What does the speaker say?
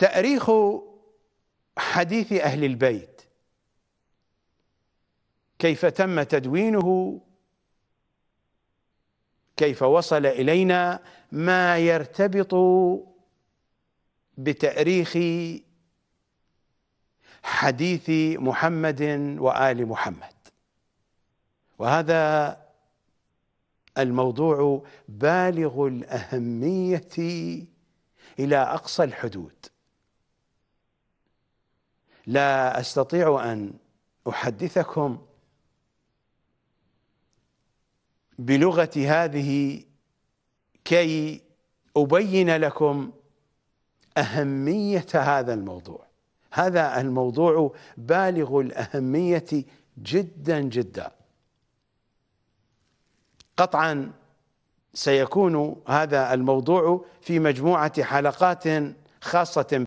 تأريخ حديث أهل البيت كيف تم تدوينه كيف وصل إلينا ما يرتبط بتأريخ حديث محمد وآل محمد وهذا الموضوع بالغ الأهمية إلى أقصى الحدود لا أستطيع أن أحدثكم بلغة هذه كي أبين لكم أهمية هذا الموضوع هذا الموضوع بالغ الأهمية جدا جدا قطعا سيكون هذا الموضوع في مجموعة حلقات خاصة